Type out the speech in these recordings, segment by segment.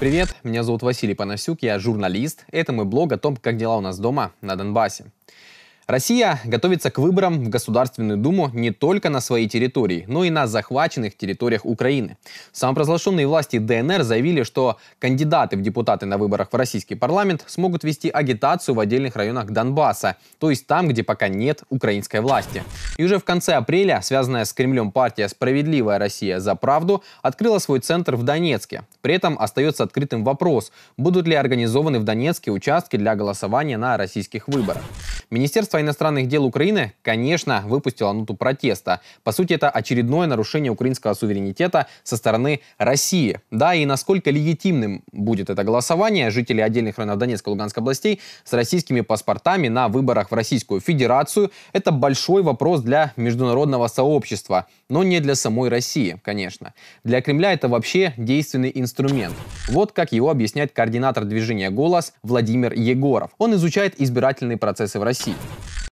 Привет, меня зовут Василий Панасюк, я журналист. Это мой блог о том, как дела у нас дома на Донбассе. Россия готовится к выборам в Государственную Думу не только на своей территории, но и на захваченных территориях Украины. Самопровозглашенные власти ДНР заявили, что кандидаты в депутаты на выборах в российский парламент смогут вести агитацию в отдельных районах Донбасса, то есть там, где пока нет украинской власти. И уже в конце апреля связанная с Кремлем партия «Справедливая Россия за правду» открыла свой центр в Донецке. При этом остается открытым вопрос, будут ли организованы в Донецке участки для голосования на российских выборах. Министерство Министерство иностранных дел Украины, конечно, выпустило ноту протеста. По сути, это очередное нарушение украинского суверенитета со стороны России. Да, и насколько легитимным будет это голосование жители отдельных районов Донецкой и Луганской областей с российскими паспортами на выборах в Российскую Федерацию, это большой вопрос для международного сообщества, но не для самой России, конечно. Для Кремля это вообще действенный инструмент. Вот как его объясняет координатор движения «Голос» Владимир Егоров. Он изучает избирательные процессы в России.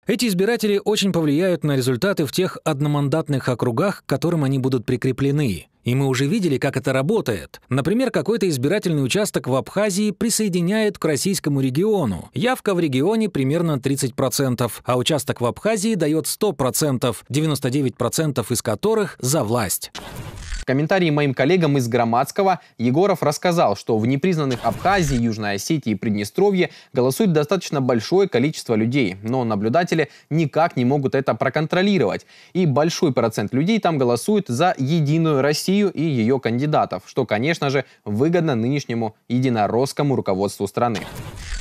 Эти избиратели очень повлияют на результаты в тех одномандатных округах, к которым они будут прикреплены. И мы уже видели, как это работает. Например, какой-то избирательный участок в Абхазии присоединяет к российскому региону. Явка в регионе примерно 30%, а участок в Абхазии дает 100%, 99% из которых за власть комментарии моим коллегам из Громадского Егоров рассказал, что в непризнанных Абхазии, Южной Осетии и Приднестровье голосует достаточно большое количество людей, но наблюдатели никак не могут это проконтролировать. И большой процент людей там голосует за Единую Россию и ее кандидатов, что, конечно же, выгодно нынешнему единоросскому руководству страны.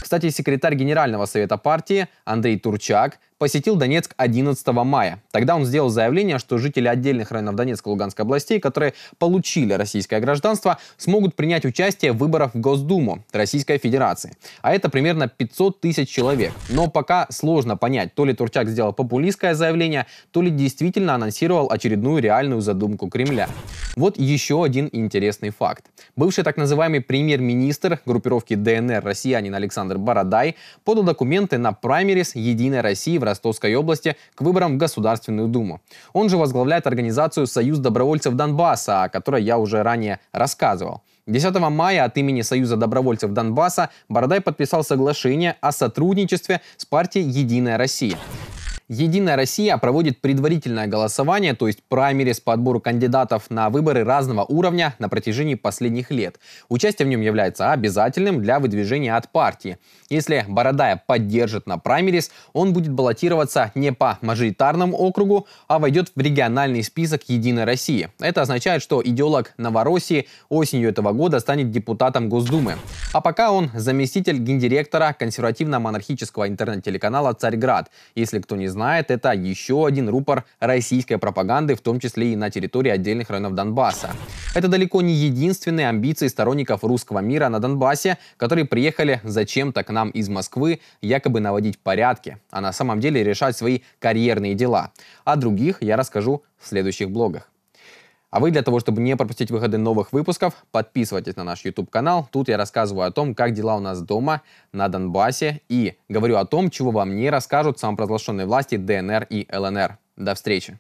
Кстати, секретарь Генерального совета партии Андрей Турчак посетил Донецк 11 мая. Тогда он сделал заявление, что жители отдельных районов Донецкой и Луганской областей, которые получили российское гражданство, смогут принять участие в выборах в Госдуму Российской Федерации. А это примерно 500 тысяч человек. Но пока сложно понять, то ли Турчак сделал популистское заявление, то ли действительно анонсировал очередную реальную задумку Кремля. Вот еще один интересный факт. Бывший так называемый премьер-министр группировки ДНР россиянин Александр Бородай подал документы на праймерис «Единой России» в Ростовской области к выборам в Государственную Думу. Он же возглавляет организацию «Союз добровольцев Донбасса», о которой я уже ранее рассказывал. 10 мая от имени Союза добровольцев Донбасса Бородай подписал соглашение о сотрудничестве с партией «Единая Россия». «Единая Россия» проводит предварительное голосование, то есть праймерис по отбору кандидатов на выборы разного уровня на протяжении последних лет. Участие в нем является обязательным для выдвижения от партии. Если Бородая поддержит на праймерис, он будет баллотироваться не по мажоритарному округу, а войдет в региональный список «Единой России». Это означает, что идеолог Новороссии осенью этого года станет депутатом Госдумы. А пока он заместитель гендиректора консервативно-монархического интернет-телеканала «Царьград». Если кто не знает, знает, это еще один рупор российской пропаганды, в том числе и на территории отдельных районов Донбасса. Это далеко не единственные амбиции сторонников русского мира на Донбассе, которые приехали зачем-то к нам из Москвы якобы наводить порядки, а на самом деле решать свои карьерные дела. О других я расскажу в следующих блогах. А вы для того, чтобы не пропустить выходы новых выпусков, подписывайтесь на наш YouTube-канал. Тут я рассказываю о том, как дела у нас дома, на Донбассе, и говорю о том, чего вам не расскажут самопровозглашенные власти ДНР и ЛНР. До встречи!